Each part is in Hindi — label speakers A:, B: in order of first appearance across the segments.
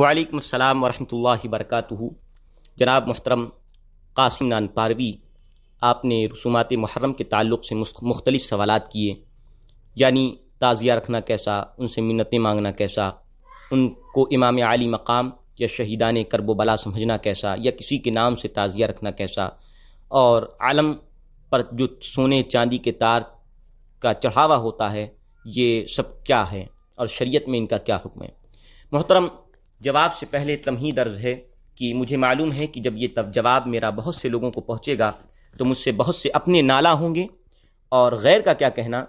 A: वालेकुम अस्सलाम वरहमतुल्लाहि वबरकातुहु जनाब मोहतरम कासिम नान पारवी आपने रसूमात मुहर्रम के ताल्लुक़ से मुख्तलिफ़ सवाल किए यानी ताज़िया रखना कैसा उनसे मिन्नतें मांगना कैसा उनको इमाम आली मकाम या शहीदान करबोबला समझना कैसा या किसी के नाम से ताज़िया रखना कैसा और आलम पर जो सोने चांदी के तार का चढ़ावा होता है ये सब क्या है और शरीयत में इनका क्या हुक्म है मोहतरम जवाब से पहले तमही दर्ज है कि मुझे मालूम है कि जब ये तब जवाब मेरा बहुत से लोगों को पहुँचेगा तो मुझसे बहुत से अपने नाला होंगे और गैर का क्या कहना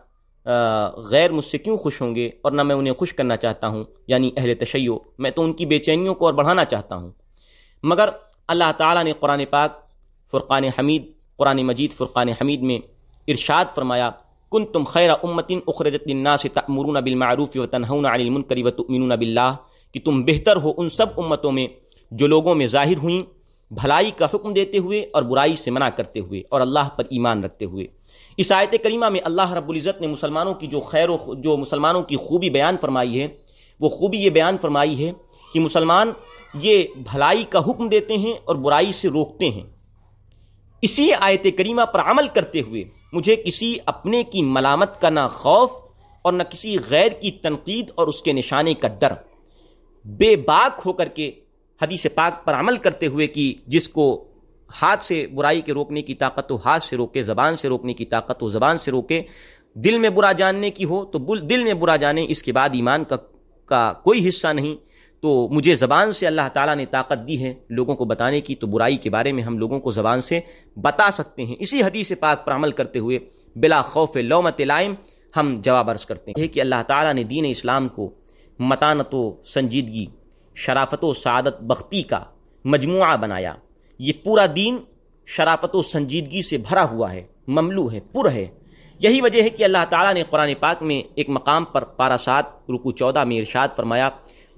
A: गैर मुझसे क्यों खुश होंगे और ना मैं उन्हें खुश करना चाहता हूँ यानी अहल तशैयो मैं तो उनकी बेचैनियों को और बढ़ाना चाहता हूँ मगर अल्लाह ताला ने कुरान पाक फ़ुरान हमीद कुरान मजीद फ़ुरक़ान हमीद में इरशाद फरमाया कुन तुम खैर उम्मतिन उखरजतन्ना से तमरून बिलमारूफ़ व तनहन अनिलमनकरी करी वतमिन बिल्ला कि तुम बेहतर हो उन सब उम्मतों में जो लोगों में जाहिर हुई भलाई का हुक्म देते हुए और बुराई से मना करते हुए और अल्लाह पर ईमान रखते हुए इस आयत करीमा में अल्लाह रब्ज़त ने मुसलमानों की जो खैर जो मुसलमानों की खूबी बयान फरमाई है वो खूबी ये बयान फरमाई है कि मुसलमान ये भलाई का हुक्म देते हैं और बुराई से रोकते हैं इसी आयत करीमा पर अमल करते हुए मुझे किसी अपने की मलामत का ना खौफ और न किसी गैर की तनकीद और उसके निशाने का डर बेबाक होकर के हदीस पाक पर अमल करते हुए कि जिसको हाथ से बुराई के रोकने की ताकत हो हाथ से रोके ज़बान से रोकने की ताकत हो ज़बान से रोके दिल में बुरा जानने की हो तो दिल में बुरा जाने इसके बाद ईमान का का कोई हिस्सा नहीं तो मुझे ज़बान से अल्लाह ताला ने ताकत दी है लोगों को बताने की तो बुराई के बारे में हम लोगों को ज़बान से बता सकते हैं इसी हदीस पाक पर अमल करते हुए बिला खौफ लौमत लाइम हम जवाब अर्ज करते हैं कि अल्लाह ताला ने दीन इस्लाम को मतानत संजीदगी शराफत सदत बख्ती का मजमू बनाया ये पूरा दीन शराफत संजीदगी से भरा हुआ है ममलू है पुर है यही वजह है कि अल्लाह ताला ने कुरान पाक में एक मकाम पर पारासात रुकू चौदह में इरशाद फरमाया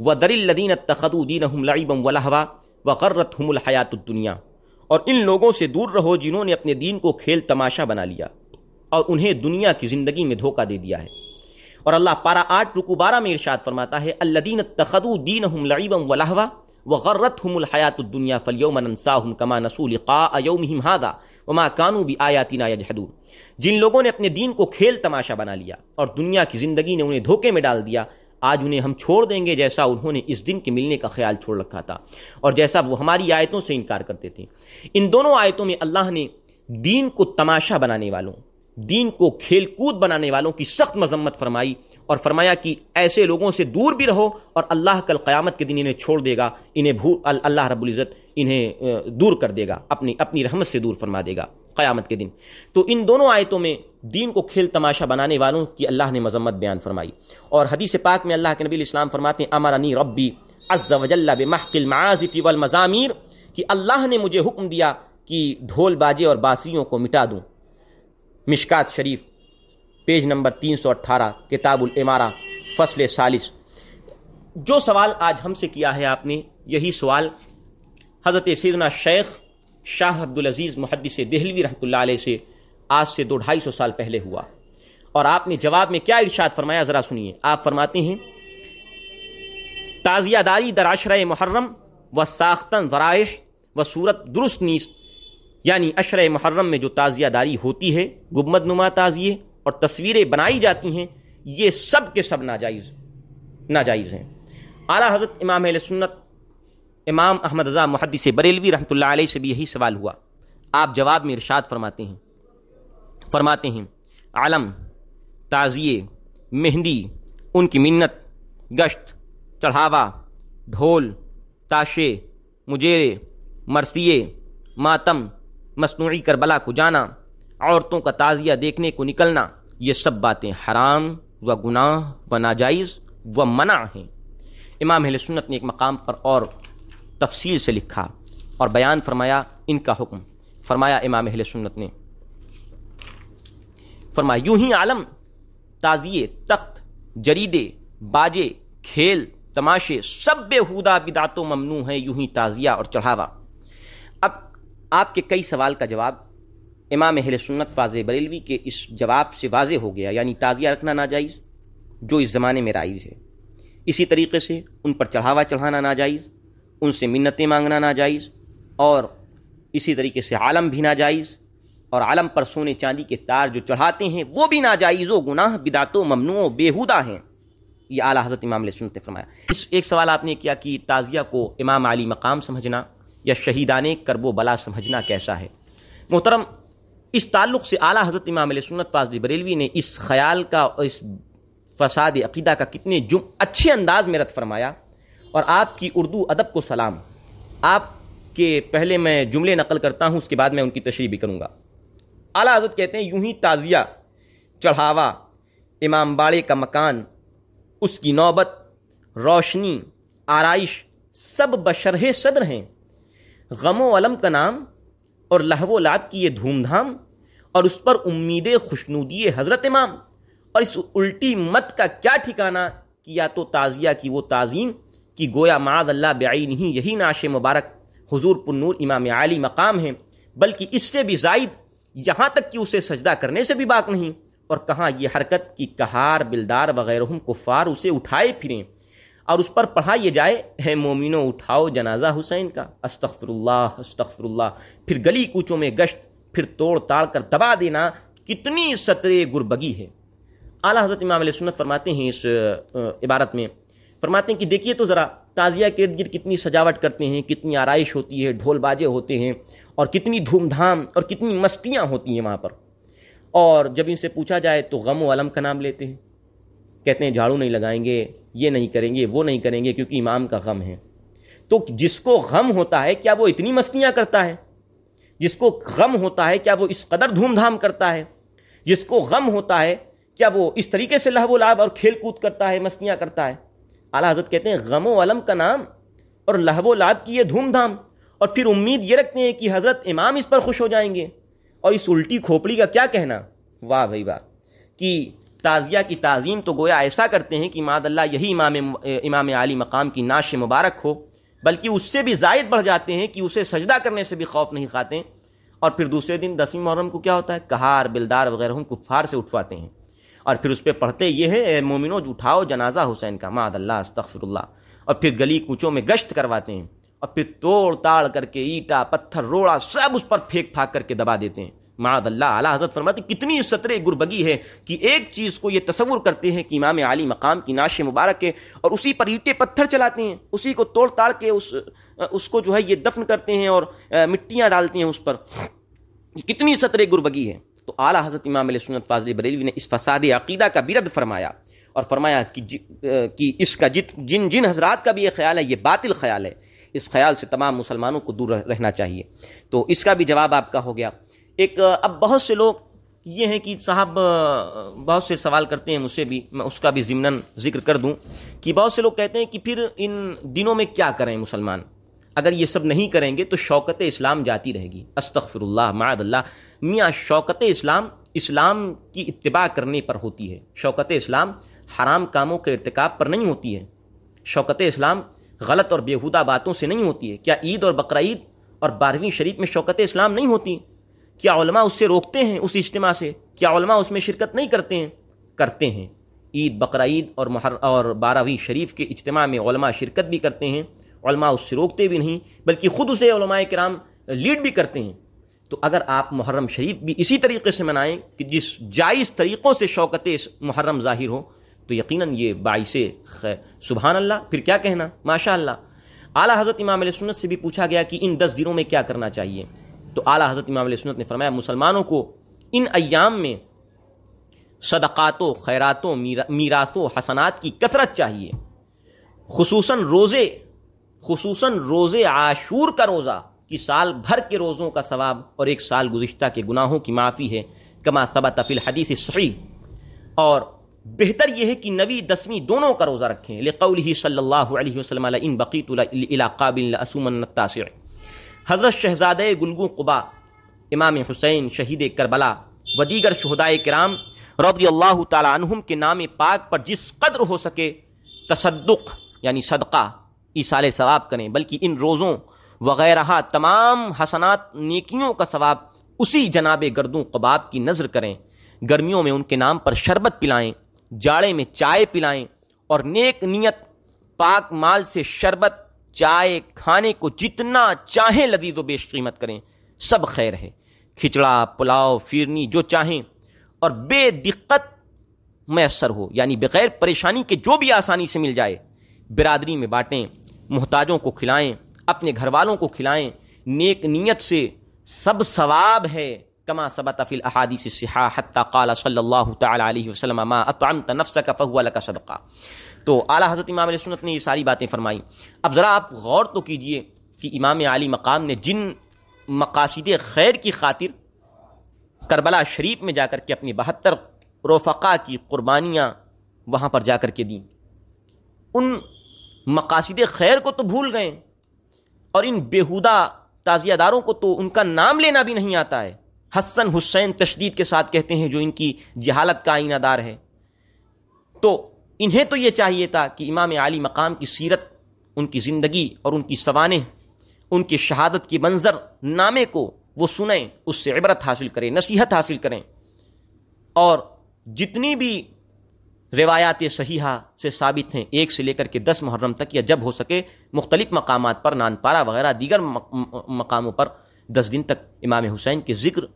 A: व दरिल्लदीन तखदुद्दीन हमलाइबम वलाहवा व गर्रत हमल दुनिया और इन लोगों से दूर रहो जिन्होंने अपने दीन को खेल तमाशा बना लिया और उन्हें दुनिया की ज़िंदगी में धोखा दे दिया है और अल्लाह पारा आठ रुकू बारह में इर्शाद फरमाता है अल्लादीन तखदु दीन हम लईबम वलाहवा व गर्रत हम हयातुद्दुनिया फलियोमनसा हम कमा नसूल अयोम हादा वमा कानू भी आयातिना जहदू जिन लोगों ने अपने दीन को खेल तमाशा बना लिया और दुनिया की ज़िंदगी ने उन्हें धोखे में डाल दिया आज उन्हें हम छोड़ देंगे जैसा उन्होंने इस दिन के मिलने का ख्याल छोड़ रखा था और जैसा वो हमारी आयतों से इनकार करते थे इन दोनों आयतों में अल्लाह ने दीन को तमाशा बनाने वालों दीन को खेलकूद बनाने वालों की सख्त मजम्मत फरमाई और फरमाया कि ऐसे लोगों से दूर भी रहो और अल्लाह कल क़्यामत के दिन इन्हें छोड़ देगा इन्हें भू अल्लाह इज़्ज़त इन्हें दूर कर देगा अपनी अपनी रहमत से दूर फरमा देगा क़यामत के दिन तो इन दोनों आयतों में दीन को खेल तमाशा बनाने वालों की अल्लाह ने मजम्मत बयान फरमाई और हदीस पाक में अल्लाह के नबी इस्लाम फरमाते हैं अमरानी रब्बी अज़्ज़ वजल्ला महकिल माजिफ़ी वल मज़ामिर कि अल्लाह ने मुझे हुक्म दिया कि ढोल बाजे और बासियों को मिटा दूँ मिशकात शरीफ पेज नंबर 318 किताबुल इमारा फसल सालिस जो सवाल आज हमसे किया है आपने यही सवाल हज़रत सैदना शेख शाह अब्दुलज़ीज़ मुहदस दहलवी रहमत से आज से दो ढाई सौ साल पहले हुआ और आपने जवाब में क्या इर्शाद फरमाया ज़रा सुनिए आप फरमाते हैं ताज़ियादारी दराशर मुहर्रम व साख्तन वराह व सूरत दुरुस्त नीस्त यानी अशर मुहर्रम में जो ताज़ियादारी होती है गुम्बद नुमा ताज़िए और तस्वीरें बनाई जाती हैं ये सब के सब नाजायज़ नाजायज़ हैं आला हज़रत इमाम सुन्नत इमाम अहमद रज़ा मुहदस बरेलवी रहमत से भी यही सवाल हुआ आप जवाब में इरशाद फरमाते हैं फरमाते हैं आलम ताज़िए मेहंदी उनकी मिन्नत गश्त चढ़ावा ढोल ताशे मुजेरे मरसिए मातम मसनू करबला को जाना औरतों का ताज़िया देखने को निकलना ये सब बातें हराम व गुनाह व नाजायज़ व मना हैं इमाम अहल सुन्नत ने एक मकाम पर और तफसील से लिखा और बयान फरमाया इनका हुक्म फरमाया इमाम अहल सुन्नत ने फरमाया यूं ही आलम ताजिए तख्त जरीदे बाजे खेल तमाशे सब बेहूदा बिदातों ममनू हैं यूं ही ताज़िया और चढ़ावा आपके कई सवाल का जवाब इमाम अहल सुन्नत वाज बरेलवी के इस जवाब से वाज हो गया यानी ताज़िया रखना नाजायज़ जो इस ज़माने में राइज है इसी तरीके से उन पर चढ़ावा चढ़ाना नाजायज़ उनसे मिन्नतें मांगना नाजायज़ और इसी तरीके से आलम भी नाजायज़ और आलम पर सोने चांदी के तार जो चढ़ाते हैं वो भी नाजायज़ो गुनाह बिदातो ममनू बेहुदा हैं ये आला हजरत इमाम सुनते फरमाया इस एक सवाल आपने किया कि ताज़िया को इमाम अली मकाम समझना या शहीदाने करबो बला समझना कैसा है मोहतरम इस ताल्लुक़ से आला हज़रत इमाम सुन्नत पासदी बरेलवी ने इस ख्याल का और इस फसाद अकीदा का कितने जुम अच्छे अंदाज में रद्द फरमाया और आपकी उर्दू अदब को सलाम आपके पहले मैं जुमले नकल करता हूँ उसके बाद मैं उनकी तशरी भी करूँगा आला हजरत कहते हैं यूं ही ताज़िया चढ़ावा इमाम बाड़े का मकान उसकी नौबत रोशनी आराइश सब बशरह सदर हैं गम वलम का नाम और लहवो लाभ की ये धूमधाम और उस पर उम्मीद खुशनुदी हज़रत इमाम और इस उल्टी मत का क्या ठिकाना कि या तो ताज़िया की वो ताज़ीम कि गोया माद अल्लाह बेआई नहीं यही नाश मुबारक हजूर पन्नूर इमाम आली मकाम है बल्कि इससे भी जायद यहाँ तक कि उसे सजदा करने से भी बात नहीं और कहाँ ये हरकत की कहार बिलदार वगैरह कुफ़ार उसे उठाए फिरें और उस पर पढ़ा ये जाए है मोमिनो उठाओ जनाजा हुसैन का अस्तफ़रुल्लाह अस्तफ़रुल्लाह फिर गली कूचों में गश्त फिर तोड़ ताड़ कर दबा देना कितनी सतरे गुरबगी है आला हजरत इमाम सुन्नत फरमाते हैं इस इबारत में फरमाते हैं कि देखिए तो ज़रा ताज़िया के इर्द गिर्द कितनी सजावट करते हैं कितनी आरइश होती है ढोल बाजे होते हैं और कितनी धूमधाम और कितनी मस्तियाँ होती हैं वहाँ पर और जब इनसे पूछा जाए तो गम वलम का नाम लेते हैं कहते हैं झाड़ू नहीं लगाएंगे ये नहीं करेंगे वो नहीं करेंगे क्योंकि इमाम का गम है तो जिसको गम होता है क्या वो इतनी मस्तियाँ करता है जिसको गम होता है क्या वो इस कदर धूमधाम करता है जिसको गम होता है क्या वो इस तरीके से लाभ और खेल कूद करता है मस्तियाँ करता है आला हजरत कहते हैं गम वलम का नाम और लाभ की ये धूमधाम और फिर उम्मीद ये रखते हैं कि हज़रत इमाम इस पर खुश हो जाएंगे और इस उल्टी खोपड़ी का क्या कहना वाह भाई वाह कि ताज़िया की तज़ीम तो गोया ऐसा करते हैं कि मादल्ला यही इमाम इमाम आली मकाम की नाश मुबारक हो बल्कि उससे भी जायद बढ़ जाते हैं कि उसे सजदा करने से भी खौफ नहीं खाते और फिर दूसरे दिन दसवीं मुहर्रम को क्या होता है कहार बिलदार वगैरह हम कुफार से उठवाते हैं और फिर उस पर पढ़ते ये है मोमिनो उठाओ जनाजा हुसैन का मादल्ला अस्तफ़िरल्ला और फिर गली कूचों में गश्त करवाते हैं और फिर तोड़ ताड़ करके ईटा पत्थर रोड़ा सब उस पर फेंक फाक करके दबा देते हैं मादल्ला आला हजरत फरमाते कितनी सतरे गुरबगी है कि एक चीज़ को ये तस्वुर करते हैं कि इमाम आली मकाम की नाश मुबारक है और उसी पर ईंटें पत्थर चलाते हैं उसी को तोड़ ताड़ के उस उसको जो है ये दफन करते हैं और मिट्टियाँ डालते हैं उस पर कितनी सतरे गुरबगी है तो आला हजरत इमाम सुनत फाजिल बरेलवी ने इस फसाद अकीदा का बिरद फरमाया और फरमाया कि कि इसका जित जिन जिन हजरात का भी ये ख्याल है ये बातिल ख्याल है इस ख्याल से तमाम मुसलमानों को दूर रहना चाहिए तो इसका भी जवाब आपका हो गया एक अब बहुत से लोग ये हैं कि साहब बहुत से सवाल करते हैं मुझसे भी मैं उसका भी ज़िमनन जिक्र कर दूं कि बहुत से लोग कहते हैं कि फिर इन दिनों में क्या करें मुसलमान अगर ये सब नहीं करेंगे तो शौकत इस्लाम जाती रहेगी अस्तफ़रल्ला मादल्ला मियाँ शौकत इस्लाम इस्लाम की इतबा करने पर होती है शौकत इस्लाम हराम कामों के irतकब पर नहीं होती है शौकत इस्लाम गलत और बेहुदा बातों से नहीं होती है क्या ईद और बकर और बारहवीं शरीफ में शौकत इस्लाम नहीं होती क्या उलमा उससे रोकते हैं उस इज्तम से क्या उलमा उसमें शिरकत नहीं करते हैं करते हैं ईद बकर और महर और बारहवीं शरीफ के इज्तम में उलमा शिरकत भी करते हैं उलमा उससे रोकते भी नहीं बल्कि ख़ुद उसे उलमाए कराम लीड भी करते हैं तो अगर आप मुहर्रम शरीफ भी इसी तरीके से मनाएं कि जिस जायज़ तरीक़ों से शौकत मुहर्रम ज़ाहिर हो तो यकीनन ये बाईस सुबहान अल्लाह फिर क्या कहना माशा अल्लाह आला हज़रत इमाम सुन्नत से भी पूछा गया कि इन दस दिनों में क्या करना चाहिए तो आला हज़रत इमाम सुनत ने फरमाया मुसलमानों को इन अयाम में सदक़ातों खैरातों मीरासों मीरातों हसनात की कसरत चाहिए खसूस रोज़े खसूस रोज़े आशूर का रोज़ा कि साल भर के रोज़ों का सवाब और एक साल गुज्त के गुनाहों की माफ़ी है कमा सबा तफिल हदीस सही और बेहतर यह है कि नवी दसवीं दोनों का रोज़ा रखें लेकल ही सल्ला वसलम इन बकीत काबिल असूमन तासर हज़रत शहजाद गुलगू कुबा इमाम हुसैन शहीद करबला व दीगर शहदाय कराम रबी अल्लाह तुम के नाम पाक पर जिस कदर हो सके तसदुक यानी सदका ईसाल सवाब करें बल्कि इन रोज़ों वगैरह तमाम हसनात नेकियों का सवाब उसी जनाब गर्दों कबाब की नज़र करें गर्मियों में उनके नाम पर शरबत पिलाएं जाड़े में चाय पिलाएं और नेक नीयत पाक माल से शरबत चाय खाने को जितना चाहें लदीद बेश कीमत करें सब खैर है खिचड़ा पुलाव फिरनी जो चाहें और बेदिक्कत मैसर हो यानी बग़ैर परेशानी के जो भी आसानी से मिल जाए बिरादरी में बाँटें मोहताजों को खिलाएं अपने घर वालों को खिलाएं नेक नीयत से सब सवाब है कमा सबत फ़िल अहादीस सिहा हत्ता काला सल्लल्लाहु ताला अलैहि वसल्लम मा अतअमत नफ्सक फहुआ लक सदका तो आला हज़रत इमाम सुन्नत ने ये सारी बातें फरमाई अब ज़रा आप गौर तो कीजिए कि इमाम आली मकाम ने जिन मकासद खैर की खातिर करबला शरीफ में जाकर के अपनी बहत्तर रोफ़ा की क़ुरबानियाँ वहाँ पर जाकर के दी उन मकासद खैर को तो भूल गए और इन बेहुदा ताज़ियादारों को तो उनका नाम लेना भी नहीं आता है हसन हुसैन तशदीद के साथ कहते हैं जो इनकी जहालत का आइनादार है तो इन्हें तो ये चाहिए था कि इमाम आली मकाम की सीरत उनकी ज़िंदगी और उनकी सवाने उनकी शहादत की मंजर नामे को वो सुने उससे इबरत हासिल करें नसीहत हासिल करें और जितनी भी रिवायात सहीहा से साबित हैं एक से लेकर के दस मुहर्रम तक या जब हो सके मुख्तलिफ मकाम पर नानपारा वगैरह दीगर मकामों पर दस दिन तक इमाम हुसैन के जिक्र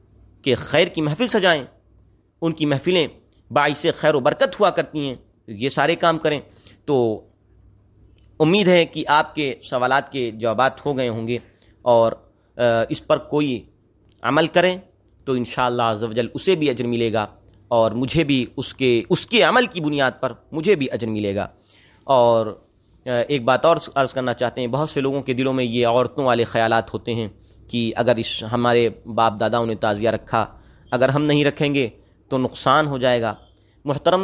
A: के खैर की महफ़िल सजाएं उनकी महफ़िलें बाईस खैर व बरकत हुआ करती हैं ये सारे काम करें तो उम्मीद है कि आपके सवाल के जवाब हो गए होंगे और इस पर कोई अमल करें तो इन शजल उसे भी अजर मिलेगा और मुझे भी उसके उसके अमल की बुनियाद पर मुझे भी अजर मिलेगा और एक बात और अर्ज़ करना चाहते हैं बहुत से लोगों के दिलों में ये औरतों वाले ख्याल होते हैं कि अगर इस हमारे बाप दादाओं ने ताज़िया रखा अगर हम नहीं रखेंगे तो नुकसान हो जाएगा मोहतरम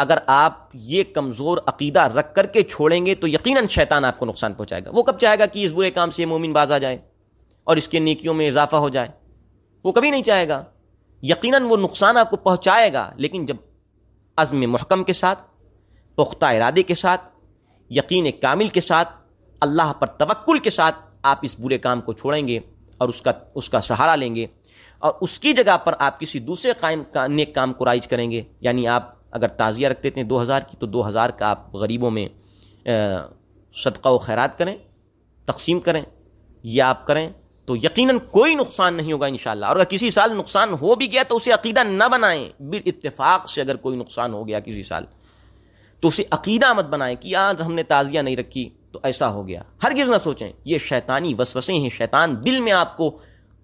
A: अगर आप ये कमज़ोर अकीदा रख कर के छोड़ेंगे तो यकीनन शैतान आपको नुकसान पहुंचाएगा वो कब चाहेगा कि इस बुरे काम से मोमिन बाज आ जाए और इसके नेकियों में इजाफा हो जाए वो कभी नहीं चाहेगा यकीनन वो नुकसान आपको पहुंचाएगा लेकिन जब अज़म महकम के साथ पुख्ता इरादे के साथ यकीन कामिल के साथ अल्लाह पर तवक्ल के साथ आप इस बुरे काम को छोड़ेंगे और उसका उसका सहारा लेंगे और उसकी जगह पर आप किसी दूसरे कायम का नेक काम को राइज करेंगे यानी आप अगर ताज़िया रखते थे दो हज़ार की तो दो हज़ार का आप गरीबों में सदका व खैरात करें तकसीम करें यह आप करें तो यकीनन कोई नुकसान नहीं होगा इन और अगर किसी साल नुकसान हो भी गया तो उसे अकीदा ना बनाएं बिल इत्तेफाक से अगर कोई नुकसान हो गया किसी साल तो उसे अकीदा मत बनाएं कि यार हमने ताज़िया नहीं रखी तो ऐसा हो गया हर गिर ना सोचें ये शैतानी वसवसें हैं शैतान दिल में आपको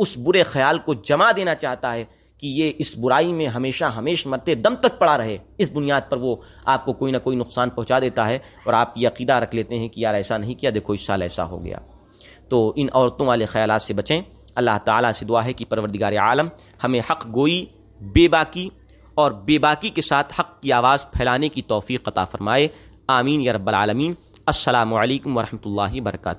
A: उस बुरे ख्याल को जमा देना चाहता है कि ये इस बुराई में हमेशा हमेश मरते दम तक पड़ा रहे इस बुनियाद पर वो आपको कोई ना कोई नुकसान पहुंचा देता है और आप ये अकीदा रख लेते हैं कि यार ऐसा नहीं किया देखो इस साल ऐसा हो गया तो इन औरतों वाले ख्याल से बचें अल्लाह ताला से दुआ है कि परवरदिगार आलम हमें हक गोई बेबाकी और बेबाकी के साथ हक की आवाज़ फैलाने की तोफ़ी कता फ़रमाए आमीन या आलमीन असलकम वरहमल वर्का